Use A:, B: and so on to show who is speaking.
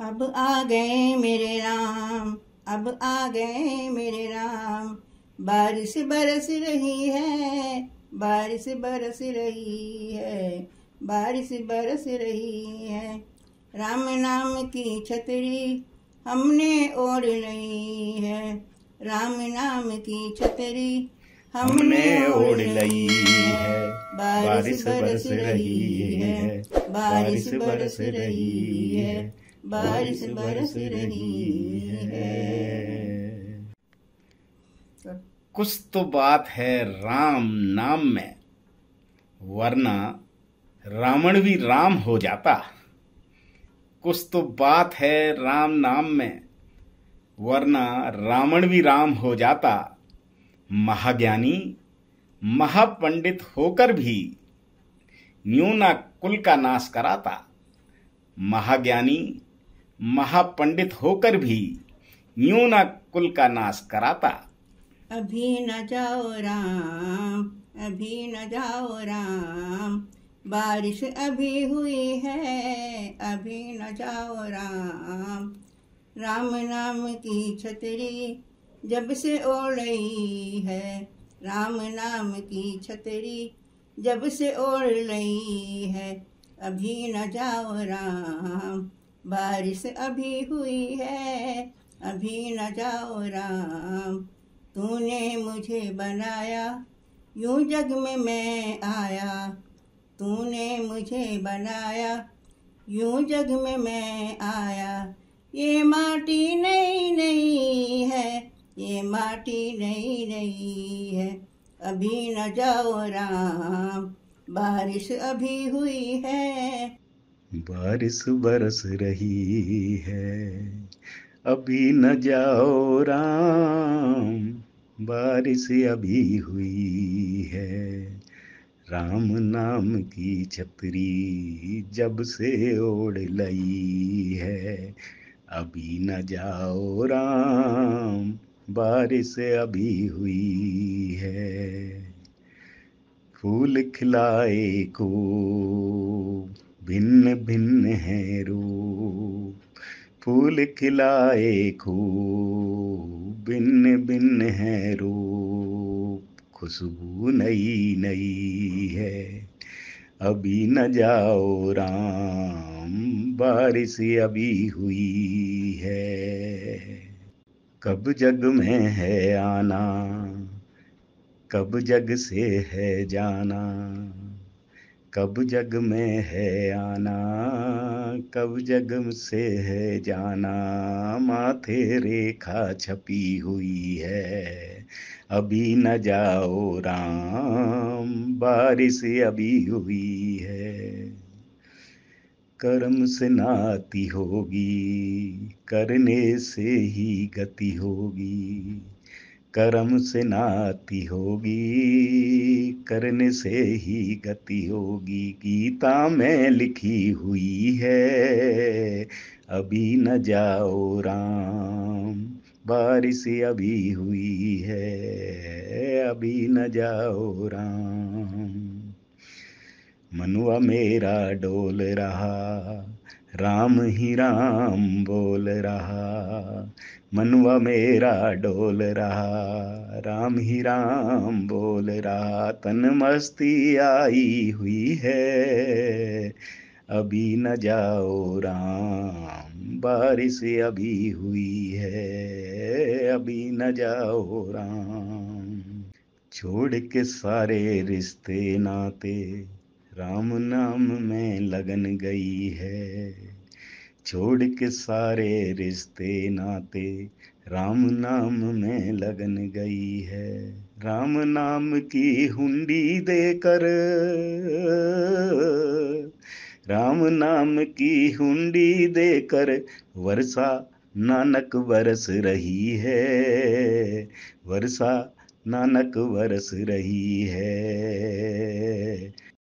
A: अब आ
B: गए मेरे राम अब आ गए मेरे राम बारिश बरस रही है बारिश बरस रही है बारिश बरस रही है राम नाम की छतरी हमने ओढ़ ली है राम नाम की छतरी हमने ओढ़
A: ली है बारिश बरस रही है बारिश बरस रही है बारिश बरस रही है कुछ तो बात है राम नाम में वरना रावण भी राम हो जाता कुछ तो बात है राम नाम में वरना रावण भी राम हो जाता महाज्ञानी महापंडित होकर भी न्यूना कुल का नाश कराता महाज्ञानी महापंडित होकर भी यू ना कुल का नाश कराता
B: अभी न जाओ राम अभी न जाओ राम बारिश अभी हुई है अभी न जाओ राम राम नाम की छतरी जब से ओढ़ रही है राम नाम की छतरी जब से ओढ़ रही है अभी न जाओ राम बारिश अभी हुई है अभी न जाओ राम तूने मुझे बनाया यूं जग में मैं आया तूने मुझे बनाया यूं जग में मैं आया ये माटी नई नई है ये माटी नई नई है अभी न जाओ राम बारिश अभी हुई है
A: बारिश बरस रही है अभी न जाओ राम बारिश अभी हुई है राम नाम की छतरी जब से ओढ़ लई है अभी न जाओ राम बारिश अभी हुई है फूल खिलाए को भिन्न भिन्न है रूप फूल खिलाए खूब भिन्न भिन्न है रूप खुशबू नई नई है अभी न जाओ राम बारिश अभी हुई है कब जग में है आना कब जग से है जाना कब जग में है आना कब जग से है जाना माथे रेखा छपी हुई है अभी न जाओ राम बारिश अभी हुई है कर्म से नाती होगी करने से ही गति होगी कर्म से नाति होगी करने से ही गति होगी गीता में लिखी हुई है अभी न जाओ राम बारिश अभी हुई है अभी न जाओ राम मनुआ मेरा डोल रहा राम ही राम बोल रहा मनवा मेरा डोल रहा राम ही राम बोल रहा तन मस्ती आई हुई है अभी न जाओ राम बारिश अभी हुई है अभी न जाओ राम छोड़ के सारे रिश्ते नाते राम नाम में लगन गई है छोड़ के सारे रिश्ते नाते राम नाम में लगन गई है राम नाम की हुंडी देकर राम नाम की हुंडी देकर वर्षा नानक बरस रही है वर्षा नानक बरस रही है